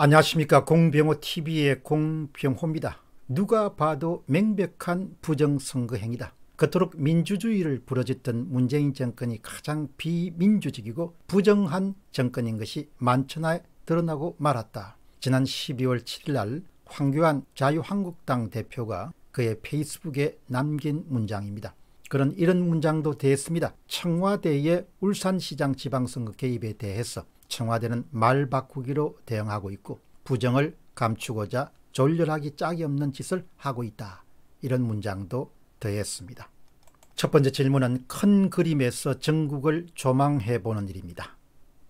안녕하십니까 공병호TV의 공병호입니다. 누가 봐도 명백한 부정선거 행위다. 그토록 민주주의를 부러졌던 문재인 정권이 가장 비민주적이고 부정한 정권인 것이 만천하에 드러나고 말았다. 지난 12월 7일 날 황교안 자유한국당 대표가 그의 페이스북에 남긴 문장입니다. 그런 이런 문장도 됐습니다 청와대의 울산시장 지방선거 개입에 대해서 청와대는 말 바꾸기로 대응하고 있고 부정을 감추고자 졸렬하기 짝이 없는 짓을 하고 있다. 이런 문장도 더했습니다. 첫 번째 질문은 큰 그림에서 전국을 조망해보는 일입니다.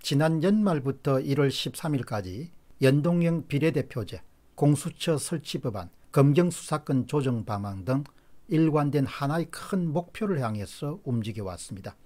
지난 연말부터 1월 13일까지 연동형 비례대표제, 공수처 설치 법안, 검경수사권 조정 방안 등 일관된 하나의 큰 목표를 향해서 움직여왔습니다.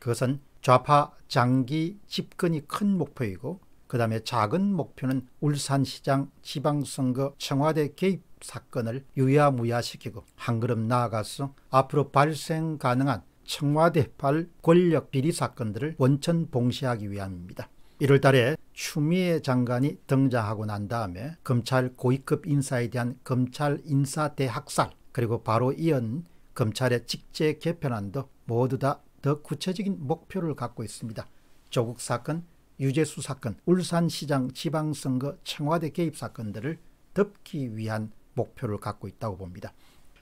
그것은 좌파 장기 집권이 큰 목표이고 그 다음에 작은 목표는 울산시장 지방선거 청와대 개입 사건을 유야무야시키고 한 걸음 나아가서 앞으로 발생 가능한 청와대 발 권력 비리 사건들을 원천 봉쇄하기 위함입니다. 1월 달에 추미애 장관이 등장하고 난 다음에 검찰 고위급 인사에 대한 검찰 인사 대학살 그리고 바로 이은 검찰의 직제 개편안도 모두 다더 구체적인 목표를 갖고 있습니다. 조국 사건, 유재수 사건, 울산시장 지방선거 청와대 개입 사건들을 덮기 위한 목표를 갖고 있다고 봅니다.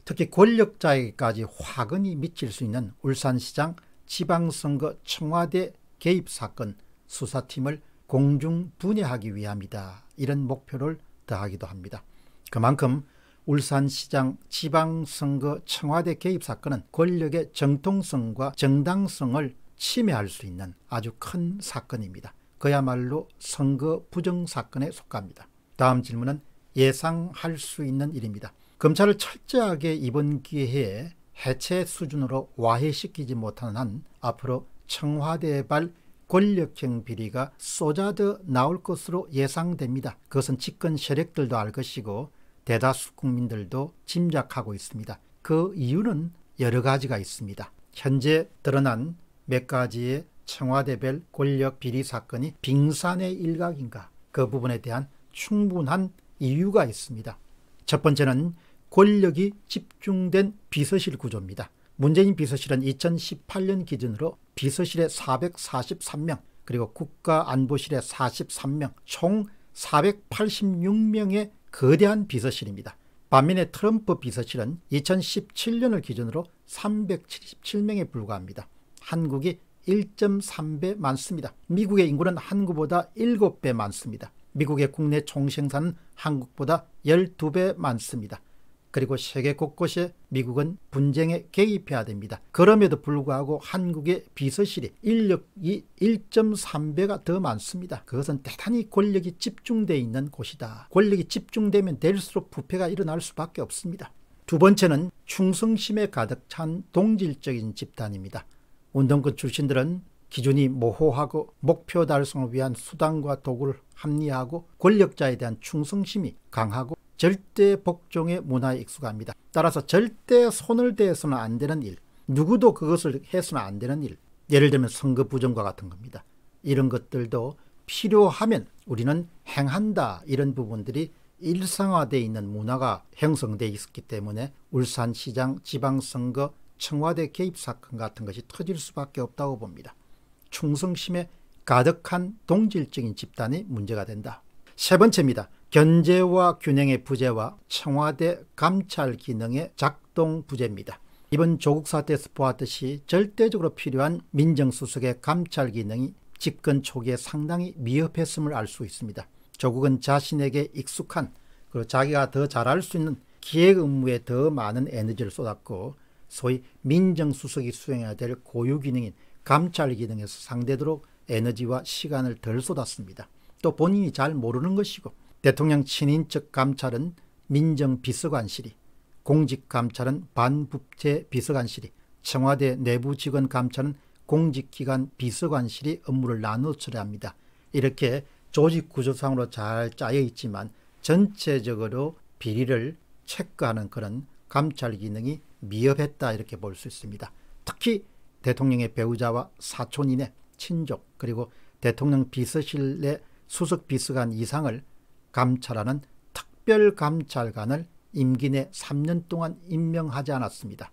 특히 권력자에게까지 화근이 미칠 수 있는 울산시장 지방선거 청와대 개입 사건 수사팀을 공중 분해하기 위함이다. 이런 목표를 더하기도 합니다. 그만큼 울산시장 지방선거 청와대 개입 사건은 권력의 정통성과 정당성을 침해할 수 있는 아주 큰 사건입니다. 그야말로 선거 부정 사건에 속합니다. 다음 질문은 예상할 수 있는 일입니다. 검찰을 철저하게 이번 기회에 해체 수준으로 와해시키지 못하는 한 앞으로 청와대발 권력형 비리가 쏟아져 나올 것으로 예상됩니다. 그것은 집권 세력들도 알 것이고 대다수 국민들도 짐작하고 있습니다. 그 이유는 여러 가지가 있습니다. 현재 드러난 몇 가지의 청와대별 권력 비리 사건이 빙산의 일각인가 그 부분에 대한 충분한 이유가 있습니다. 첫 번째는 권력이 집중된 비서실 구조입니다. 문재인 비서실은 2018년 기준으로 비서실에 443명 그리고 국가안보실에 43명 총 486명의 거대한 비서실입니다. 반면에 트럼프 비서실은 2017년을 기준으로 377명에 불과합니다. 한국이 1.3배 많습니다. 미국의 인구는 한국보다 7배 많습니다. 미국의 국내 총생산은 한국보다 12배 많습니다. 그리고 세계 곳곳에 미국은 분쟁에 개입해야 됩니다. 그럼에도 불구하고 한국의 비서실이 인력이 1.3배가 더 많습니다. 그것은 대단히 권력이 집중되어 있는 곳이다. 권력이 집중되면 될수록 부패가 일어날 수밖에 없습니다. 두 번째는 충성심에 가득 찬 동질적인 집단입니다. 운동권 출신들은 기준이 모호하고 목표 달성을 위한 수단과 도구를 합리화하고 권력자에 대한 충성심이 강하고 절대 복종의 문화에 익숙합니다. 따라서 절대 손을 대서는안 되는 일, 누구도 그것을 해서는 안 되는 일, 예를 들면 선거 부정과 같은 겁니다. 이런 것들도 필요하면 우리는 행한다 이런 부분들이 일상화되어 있는 문화가 형성되어 있었기 때문에 울산시장 지방선거 청와대 개입 사건 같은 것이 터질 수밖에 없다고 봅니다. 충성심에 가득한 동질적인 집단이 문제가 된다. 세 번째입니다. 견제와 균형의 부재와 청와대 감찰 기능의 작동 부재입니다. 이번 조국 사태에서 보았듯이 절대적으로 필요한 민정수석의 감찰 기능이 집권 초기에 상당히 미흡했음을 알 수 있습니다. 조국은 자신에게 익숙한 그리고 자기가 더 잘할 수 있는 기획 업무에 더 많은 에너지를 쏟았고 소위 민정수석이 수행해야 될 고유 기능인 감찰 기능에서 상대도록 에너지와 시간을 덜 쏟았습니다. 또 본인이 잘 모르는 것이고 대통령 친인척 감찰은 민정비서관실이, 공직감찰은 반부패 비서관실이, 청와대 내부 직원 감찰은 공직기관 비서관실이 업무를 나눠어 처리합니다. 이렇게 조직 구조상으로 잘 짜여 있지만 전체적으로 비리를 체크하는 그런 감찰 기능이 미흡했다 이렇게 볼 수 있습니다. 특히 대통령의 배우자와 사촌이네 친족 그리고 대통령 비서실내 수석 비서관 이상을 감찰하는 특별감찰관을 임기 내 3년 동안 임명하지 않았습니다.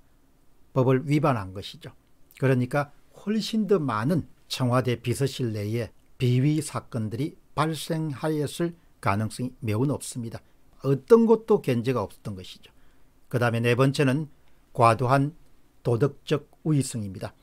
법을 위반한 것이죠. 그러니까 훨씬 더 많은 청와대 비서실 내에 비위 사건들이 발생하였을 가능성이 매우 높습니다. 어떤 것도 견제가 없었던 것이죠. 그 다음에 네 번째는 과도한 도덕적 우위성입니다.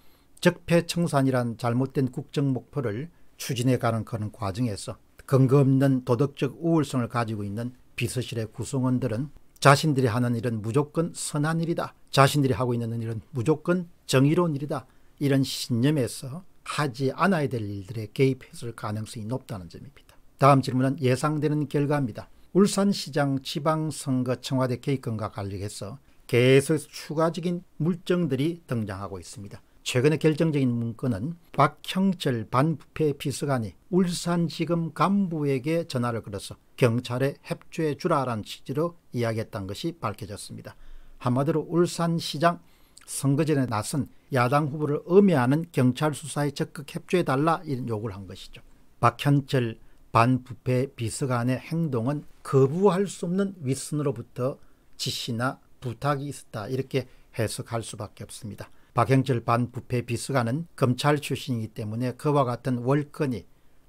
적폐청산이란 잘못된 국정 목표를 추진해가는 그런 과정에서 근거 없는 도덕적 우월성을 가지고 있는 비서실의 구성원들은 자신들이 하는 일은 무조건 선한 일이다. 자신들이 하고 있는 일은 무조건 정의로운 일이다. 이런 신념에서 하지 않아야 될 일들에 개입했을 가능성이 높다는 점입니다. 다음 질문은 예상되는 결과입니다. 울산시장 지방선거 청와대 개입권과 관련해서 계속 추가적인 물증들이 등장하고 있습니다. 최근의 결정적인 문건은 박형철 반부패 비서관이 울산지검 간부에게 전화를 걸어서 경찰에 협조해 주라라는 취지로 이야기했던 것이 밝혀졌습니다. 한마디로 울산시장 선거전에 나선 야당 후보를 음해하는 경찰 수사에 적극 협조해달라 이런 요구를 한 것이죠. 박현철 반부패 비서관의 행동은 거부할 수 없는 윗선으로부터 지시나 부탁이 있었다 이렇게 해석할 수밖에 없습니다. 박영철 반부패 비서관은 검찰 출신이기 때문에 그와 같은 월권이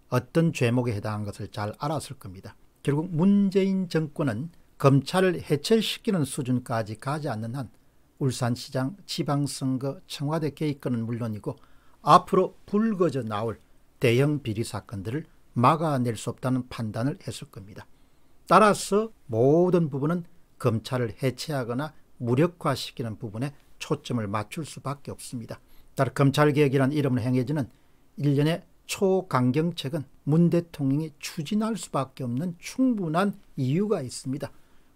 어떤 죄목에 해당한 것을 잘 알았을 겁니다. 결국 문재인 정권은 검찰을 해체시키는 수준까지 가지 않는 한 울산시장 지방선거 청와대 개입건은 물론이고 앞으로 불거져 나올 대형 비리 사건들을 막아낼 수 없다는 판단을 했을 겁니다. 따라서 모든 부분은 검찰을 해체하거나 무력화시키는 부분에 초점을 맞출 수밖에 없습니다. 따라 검찰개혁이란 이름으 행해지는 일련의 초강경책은 문 대통령이 추진할 수밖에 없는 충분한 이유가 있습니다.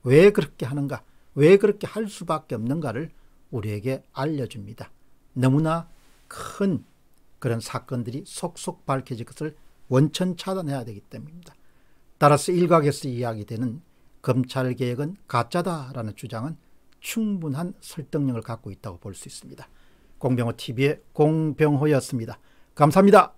왜 그렇게 하는가 왜 그렇게 할 수밖에 없는가를 우리에게 알려줍니다. 너무나 큰 그런 사건들이 속속 밝혀질 것을 원천 차단해야 되기 때문입니다. 따라서 일각에서 이야기되는 검찰개혁은 가짜다라는 주장은 충분한 설득력을 갖고 있다고 볼 수 있습니다. 공병호 TV의 공병호였습니다. 감사합니다.